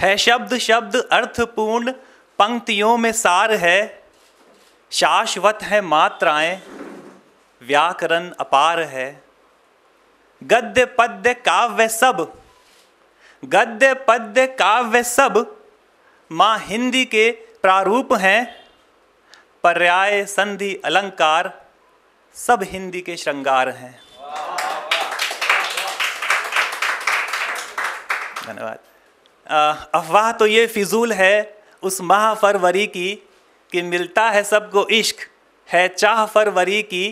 है शब्द शब्द अर्थपूर्ण पंक्तियों में सार है शाश्वत है मात्राएं व्याकरण अपार है गद्य पद्य काव्य सब गद्य पद्य काव्य सब माँ हिंदी के प्रारूप हैं पर्याय संधि अलंकार सब हिंदी के श्रृंगार हैं धन्यवाद अफवाह तो ये फिजूल है उस माह फरवरी की कि मिलता है सबको इश्क है चाह फरवरी की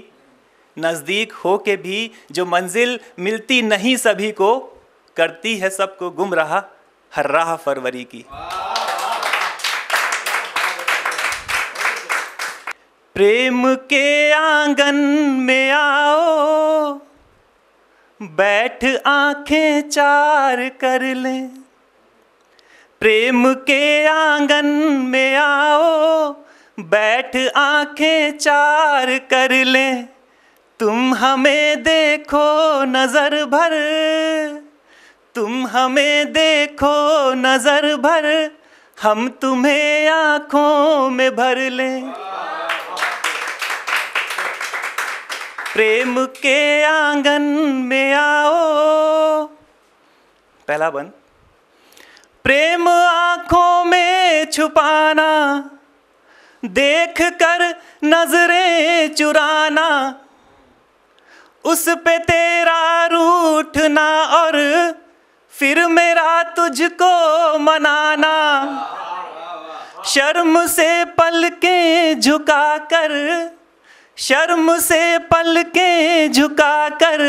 नज़दीक हो के भी जो मंजिल मिलती नहीं सभी को करती है सबको गुम रहा हर राह फरवरी की प्रेम के आंगन में आओ बैठ आंखें चार कर लें प्रेम के आंगन में आओ बैठ आंखें चार कर ले तुम हमें देखो नजर भर तुम हमें देखो नजर भर हम तुम्हें आंखों में भर ले प्रेम के आंगन में आओ पहला बंद प्रेम आंखों में छुपाना देख कर नजरें चुराना उस पे तेरा रूठना और फिर मेरा तुझको मनाना शर्म से पलकें झुकाकर शर्म से पलकें झुकाकर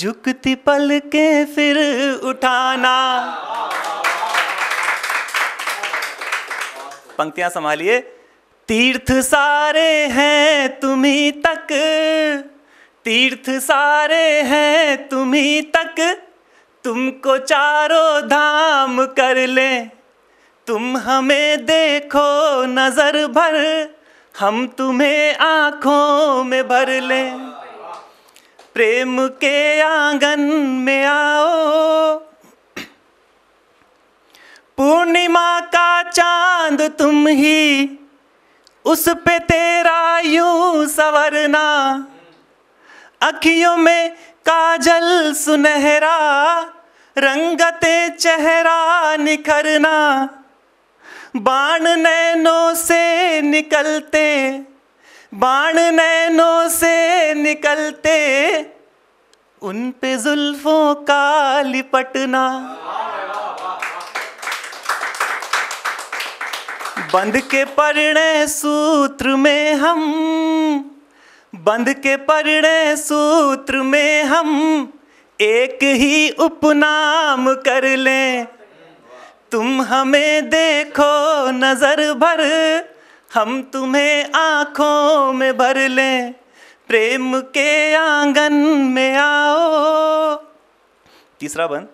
झुकती पलकें फिर उठाना पंक्तियां संभालिए तीर्थ सारे हैं तुम्ही तक तीर्थ सारे हैं तुम्ही तक तुमको चारों धाम कर ले तुम हमें देखो नजर भर हम तुम्हें आंखों में भर ले प्रेम के आंगन में आओ पूर्णिमा का चांद चांद तुम ही उस पे तेरा यूं सवरना अखियों में काजल सुनहरा रंगते चेहरा निखरना बाण नैनों से निकलते बाण नैनों से निकलते उन पे जुल्फों का लिपटना बंद के परिणय सूत्र में हम बंद के परिणय सूत्र में हम एक ही उपनाम कर लें तुम हमें देखो नज़र भर हम तुम्हें आँखों में भर लें प्रेम के आंगन में आओ तीसरा बंद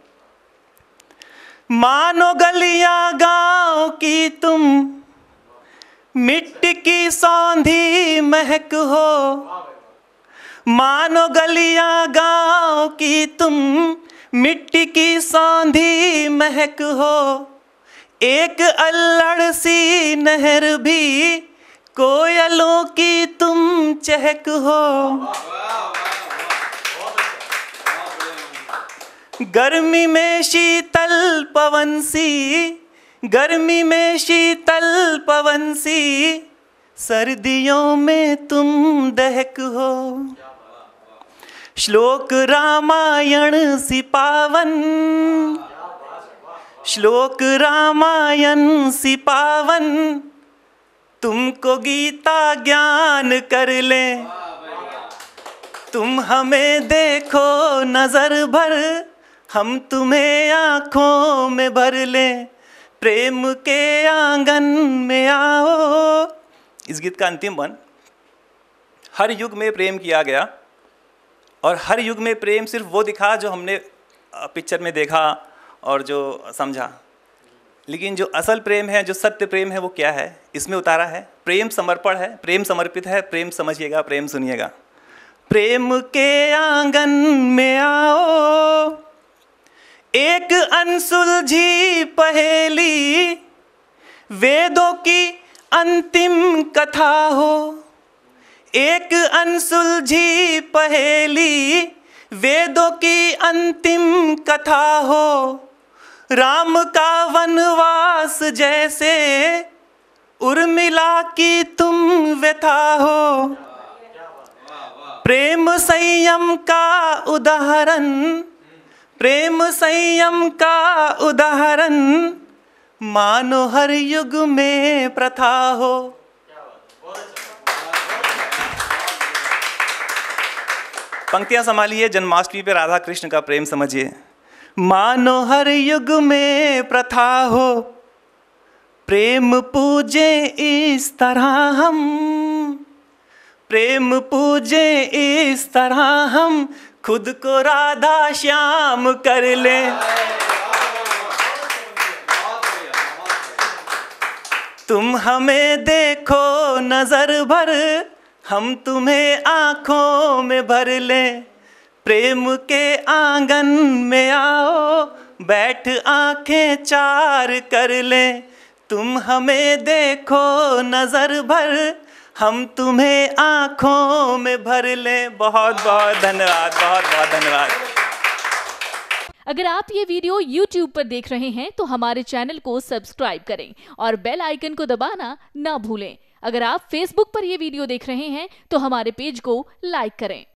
मानो गलिया गांव की तुम मिट्टी की सौंधी महक हो मानो गलिया गांव की तुम मिट्टी की सौंधी महक हो एक अल्लड़ सी नहर भी कोयलों की तुम चहक हो गर्मी में शीतल पवन सी गर्मी में शीतल पवन सी सर्दियों में तुम दहक हो श्लोक रामायण सी पावन श्लोक रामायण सी पावन तुमको गीता ज्ञान कर ले तुम हमें देखो नजर भर हम तुम्हें आंखों में भर लें प्रेम के आंगन में आओ इस गीत का अंतिम वन हर युग में प्रेम किया गया और हर युग में प्रेम सिर्फ वो दिखा जो हमने पिक्चर में देखा और जो समझा लेकिन जो असल प्रेम है जो सत्य प्रेम है वो क्या है इसमें उतारा है प्रेम समर्पण है प्रेम समर्पित है प्रेम समझिएगा प्रेम सुनिएगा प्रेम के आंगन में आओ एक अनसुलझी पहेली वेदों की अंतिम कथा हो एक अनसुलझी पहेली वेदों की अंतिम कथा हो राम का वनवास जैसे उर्मिला की तुम व्यथा हो प्रेम संयम का उदाहरण प्रेम संयम का उदाहरण मानो हर युग में प्रथा हो पंक्तियां संभालिए जन्माष्टमी पे राधा कृष्ण का प्रेम समझिए मानो हर युग में प्रथा हो प्रेम पूजे इस तरह हम प्रेम पूजे इस तरह हम खुद को राधा श्याम कर ले तुम हमें देखो नजर भर हम तुम्हें आंखों में भर ले प्रेम के आंगन में आओ बैठ आंखें चार कर ले तुम हमें देखो नजर भर हम तुम्हें आंखों में भर लें बहुत बहुत धन्यवाद बहुत बहुत धन्यवाद अगर आप ये वीडियो YouTube पर देख रहे हैं तो हमारे चैनल को सब्सक्राइब करें और बेल आइकन को दबाना ना भूलें अगर आप Facebook पर यह वीडियो देख रहे हैं तो हमारे पेज को लाइक करें